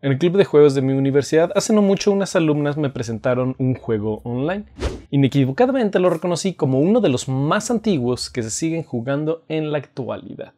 En el club de juegos de mi universidad, hace no mucho unas alumnas me presentaron un juego online. Inequivocadamente lo reconocí como uno de los más antiguos que se siguen jugando en la actualidad.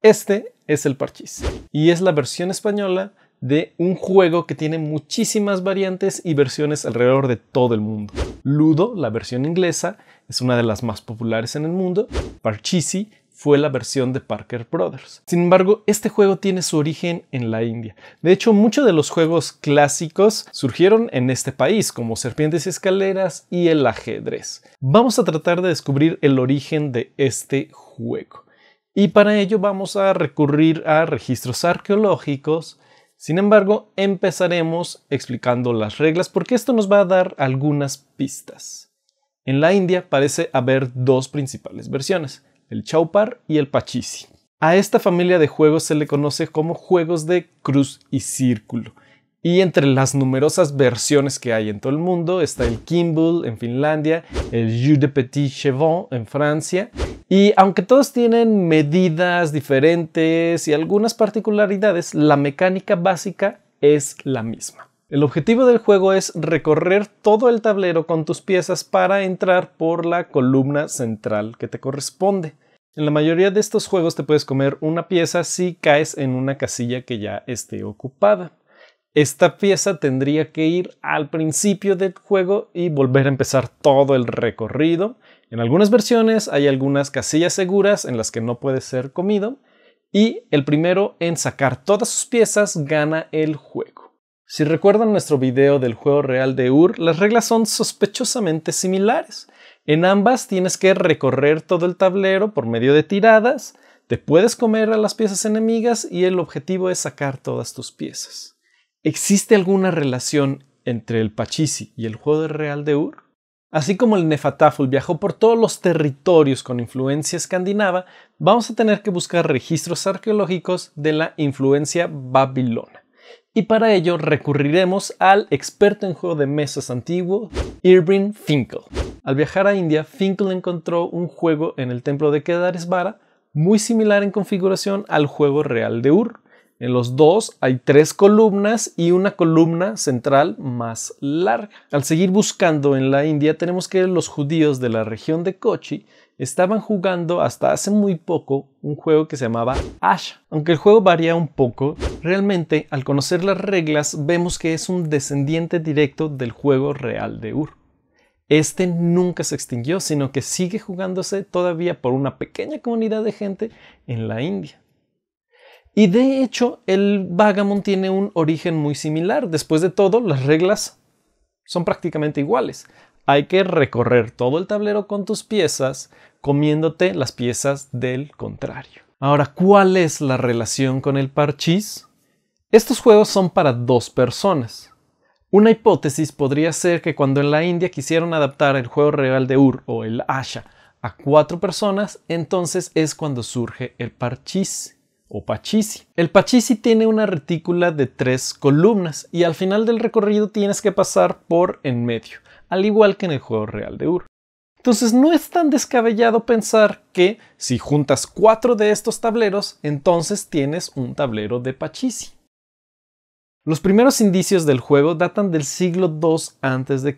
Este es el Parchís y es la versión española de un juego que tiene muchísimas variantes y versiones alrededor de todo el mundo. Ludo, la versión inglesa, es una de las más populares en el mundo. Parchisi fue la versión de Parker Brothers. Sin embargo, este juego tiene su origen en la India. De hecho, muchos de los juegos clásicos surgieron en este país, como Serpientes y Escaleras y el ajedrez. Vamos a tratar de descubrir el origen de este juego. Y para ello vamos a recurrir a registros arqueológicos, sin embargo, empezaremos explicando las reglas porque esto nos va a dar algunas pistas. En la India parece haber dos principales versiones el chaupar y el pachisi. A esta familia de juegos se le conoce como juegos de cruz y círculo. Y entre las numerosas versiones que hay en todo el mundo está el Kimball en Finlandia, el Jeu de Petit Chevron en Francia. Y aunque todos tienen medidas diferentes y algunas particularidades, la mecánica básica es la misma. El objetivo del juego es recorrer todo el tablero con tus piezas para entrar por la columna central que te corresponde. En la mayoría de estos juegos te puedes comer una pieza si caes en una casilla que ya esté ocupada. Esta pieza tendría que ir al principio del juego y volver a empezar todo el recorrido. En algunas versiones hay algunas casillas seguras en las que no puede ser comido y el primero en sacar todas sus piezas gana el juego. Si recuerdan nuestro video del juego real de Ur, las reglas son sospechosamente similares. En ambas tienes que recorrer todo el tablero por medio de tiradas, te puedes comer a las piezas enemigas y el objetivo es sacar todas tus piezas. ¿Existe alguna relación entre el Pachisi y el juego real de Ur? Así como el Nefataful viajó por todos los territorios con influencia escandinava, vamos a tener que buscar registros arqueológicos de la influencia babilón y para ello recurriremos al experto en juego de mesas antiguo, Irving Finkel. Al viajar a India, Finkel encontró un juego en el templo de Kedaresvara muy similar en configuración al juego real de Ur. En los dos hay tres columnas y una columna central más larga. Al seguir buscando en la India tenemos que los judíos de la región de Kochi estaban jugando hasta hace muy poco un juego que se llamaba Ash. Aunque el juego varía un poco, realmente al conocer las reglas vemos que es un descendiente directo del juego real de Ur. Este nunca se extinguió, sino que sigue jugándose todavía por una pequeña comunidad de gente en la India. Y de hecho, el Vagamon tiene un origen muy similar. Después de todo, las reglas son prácticamente iguales hay que recorrer todo el tablero con tus piezas comiéndote las piezas del contrario. Ahora, ¿cuál es la relación con el parchís? Estos juegos son para dos personas. Una hipótesis podría ser que cuando en la India quisieron adaptar el juego real de Ur o el Asha a cuatro personas, entonces es cuando surge el parchís o El pachisi tiene una retícula de tres columnas y al final del recorrido tienes que pasar por en medio, al igual que en el juego real de Ur. Entonces no es tan descabellado pensar que si juntas cuatro de estos tableros, entonces tienes un tablero de pachisi. Los primeros indicios del juego datan del siglo II a.C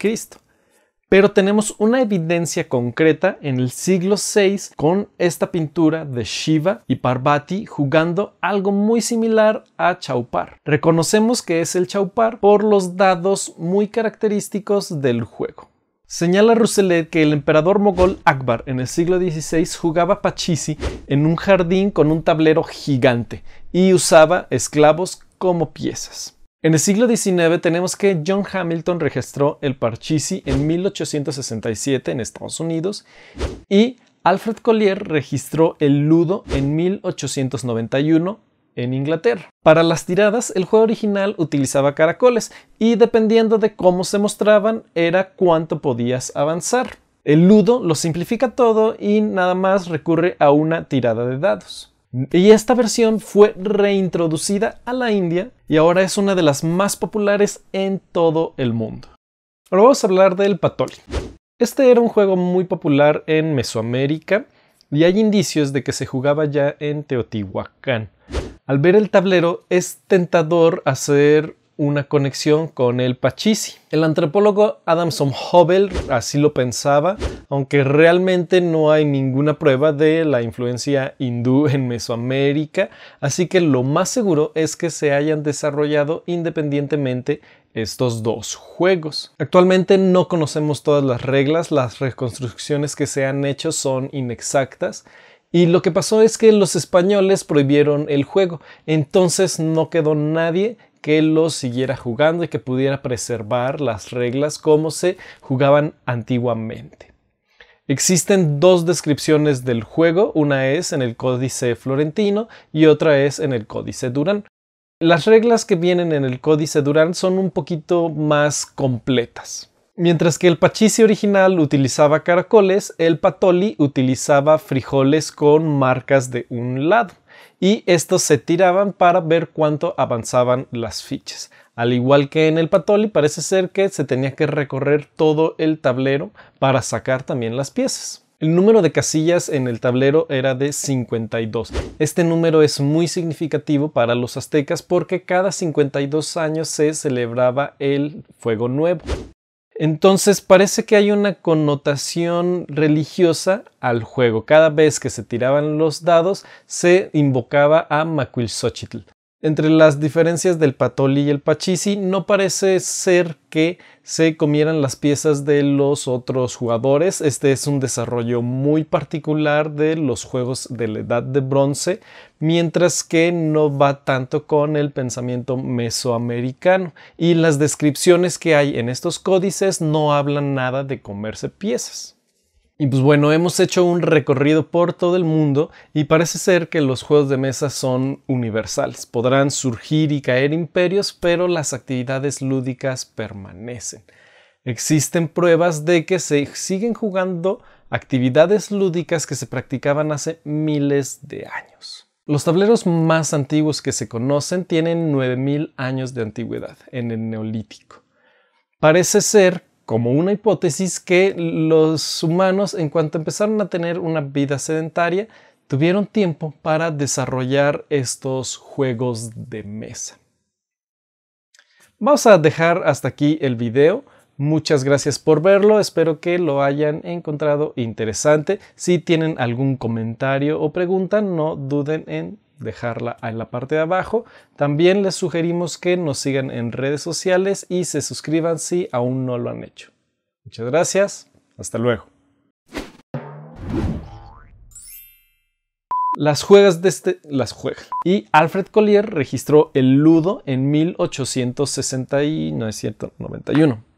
pero tenemos una evidencia concreta en el siglo VI con esta pintura de Shiva y Parvati jugando algo muy similar a chaupar. Reconocemos que es el chaupar por los dados muy característicos del juego. Señala Rousselet que el emperador mogol Akbar en el siglo XVI jugaba pachisi en un jardín con un tablero gigante y usaba esclavos como piezas. En el siglo XIX tenemos que John Hamilton registró el Parchisi en 1867 en Estados Unidos y Alfred Collier registró el Ludo en 1891 en Inglaterra. Para las tiradas, el juego original utilizaba caracoles y dependiendo de cómo se mostraban era cuánto podías avanzar. El ludo lo simplifica todo y nada más recurre a una tirada de dados. Y esta versión fue reintroducida a la India y ahora es una de las más populares en todo el mundo. Ahora vamos a hablar del Patoli. Este era un juego muy popular en Mesoamérica y hay indicios de que se jugaba ya en Teotihuacán. Al ver el tablero es tentador hacer una conexión con el Pachisi. El antropólogo Adamson Hobel así lo pensaba aunque realmente no hay ninguna prueba de la influencia hindú en Mesoamérica, así que lo más seguro es que se hayan desarrollado independientemente estos dos juegos. Actualmente no conocemos todas las reglas, las reconstrucciones que se han hecho son inexactas y lo que pasó es que los españoles prohibieron el juego, entonces no quedó nadie que lo siguiera jugando y que pudiera preservar las reglas como se jugaban antiguamente. Existen dos descripciones del juego, una es en el Códice Florentino y otra es en el Códice Durán. Las reglas que vienen en el Códice Durán son un poquito más completas. Mientras que el Pachisi original utilizaba caracoles, el Patoli utilizaba frijoles con marcas de un lado y estos se tiraban para ver cuánto avanzaban las fichas. Al igual que en el Patoli, parece ser que se tenía que recorrer todo el tablero para sacar también las piezas. El número de casillas en el tablero era de 52. Este número es muy significativo para los aztecas porque cada 52 años se celebraba el Fuego Nuevo. Entonces parece que hay una connotación religiosa al juego. Cada vez que se tiraban los dados se invocaba a Macuilxochitl, entre las diferencias del patoli y el pachisi, no parece ser que se comieran las piezas de los otros jugadores. Este es un desarrollo muy particular de los juegos de la edad de bronce, mientras que no va tanto con el pensamiento mesoamericano. Y las descripciones que hay en estos códices no hablan nada de comerse piezas. Y pues bueno, hemos hecho un recorrido por todo el mundo y parece ser que los juegos de mesa son universales. Podrán surgir y caer imperios, pero las actividades lúdicas permanecen. Existen pruebas de que se siguen jugando actividades lúdicas que se practicaban hace miles de años. Los tableros más antiguos que se conocen tienen 9.000 años de antigüedad, en el neolítico. Parece ser como una hipótesis que los humanos, en cuanto empezaron a tener una vida sedentaria, tuvieron tiempo para desarrollar estos juegos de mesa. Vamos a dejar hasta aquí el video. Muchas gracias por verlo, espero que lo hayan encontrado interesante. Si tienen algún comentario o pregunta, no duden en dejarla en la parte de abajo. También les sugerimos que nos sigan en redes sociales y se suscriban si aún no lo han hecho. Muchas gracias, hasta luego. Las juegas de este, las juegas. Y Alfred Collier registró el ludo en 1860 y